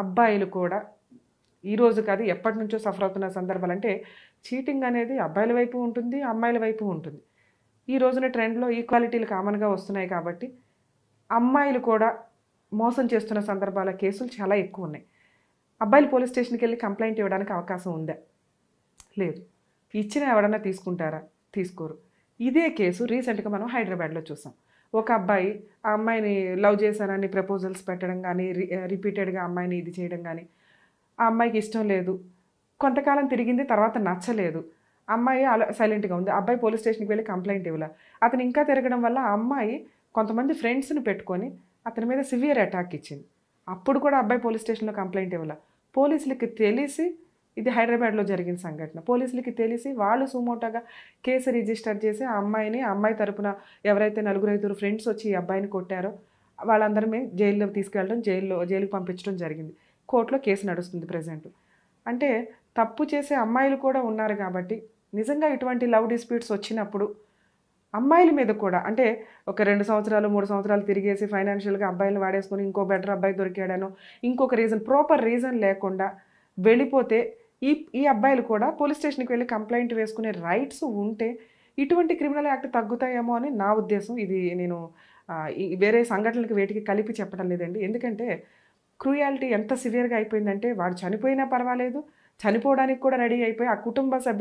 అబ్బాయిలు కూడా ఈ రోజు కాదు ఎప్పటి నుంచో సఫర్ అవుతున్న సందర్భాలు అంటే చీటింగ్ అనేది అబ్బాయిల వైపు ఉంటుంది అమ్మాయిల వైపు ఉంటుంది ఈ రోజున ట్రెండ్లో ఈక్వాలిటీలు కామన్గా వస్తున్నాయి కాబట్టి అమ్మాయిలు కూడా మోసం చేస్తున్న సందర్భాల కేసులు చాలా ఎక్కువ ఉన్నాయి అబ్బాయిలు పోలీస్ స్టేషన్కి వెళ్ళి కంప్లైంట్ ఇవ్వడానికి అవకాశం ఉందా లేదు ఇచ్చిన ఎవడన్నా తీసుకుంటారా తీసుకోరు ఇదే కేసు రీసెంట్గా మనం హైదరాబాద్లో చూసాం ఒక అబ్బాయి ఆ అమ్మాయిని లవ్ చేశానని ప్రపోజల్స్ పెట్టడం కానీ రిపీటెడ్గా అమ్మాయిని ఇది చేయడం కానీ ఆ అమ్మాయికి ఇష్టం లేదు కొంతకాలం తిరిగింది తర్వాత నచ్చలేదు అమ్మాయి అలా సైలెంట్గా ఉంది అబ్బాయి పోలీస్ స్టేషన్కి వెళ్ళి కంప్లైంట్ ఇవ్వాల అతను ఇంకా తిరగడం వల్ల ఆ అమ్మాయి కొంతమంది ఫ్రెండ్స్ని పెట్టుకొని అతని మీద సివియర్ అటాక్ ఇచ్చింది అప్పుడు కూడా అబ్బాయి పోలీస్ స్టేషన్లో కంప్లైంట్ ఇవ్వాల పోలీసులకి తెలిసి ఇది హైదరాబాద్లో జరిగిన సంఘటన పోలీసులకి తెలిసి వాళ్ళు సుమోటాగా కేసు రిజిస్టర్ చేసి ఆ అమ్మాయిని అమ్మాయి తరపున ఎవరైతే నలుగురు ఐదుగురు ఫ్రెండ్స్ వచ్చి ఈ అబ్బాయిని కొట్టారో వాళ్ళందరమే జైల్లో తీసుకెళ్ళడం జైల్లో జైలుకి పంపించడం జరిగింది కోర్టులో కేసు నడుస్తుంది ప్రజెంట్ అంటే తప్పు చేసే అమ్మాయిలు కూడా ఉన్నారు కాబట్టి నిజంగా ఇటువంటి లవ్ డిస్ప్యూట్స్ వచ్చినప్పుడు అమ్మాయిల మీద కూడా అంటే ఒక రెండు సంవత్సరాలు మూడు సంవత్సరాలు తిరిగేసి ఫైనాన్షియల్గా అబ్బాయిలు వాడేసుకొని ఇంకో బెటర్ అబ్బాయి దొరికాడనో ఇంకొక రీజన్ ప్రాపర్ రీజన్ లేకుండా వెళ్ళిపోతే ఈ ఈ అబ్బాయిలు కూడా పోలీస్ స్టేషన్కి వెళ్ళి కంప్లైంట్ వేసుకునే రైట్స్ ఉంటే ఇటువంటి క్రిమినల్ యాక్ట్ తగ్గుతాయేమో అని నా ఉద్దేశం ఇది నేను వేరే సంఘటనలకు వేటికి కలిపి చెప్పడం లేదండి ఎందుకంటే క్రూయాలిటీ ఎంత సివియర్గా అయిపోయిందంటే వాడు చనిపోయినా పర్వాలేదు చనిపోవడానికి కూడా రెడీ అయిపోయి ఆ కుటుంబ సభ్యులు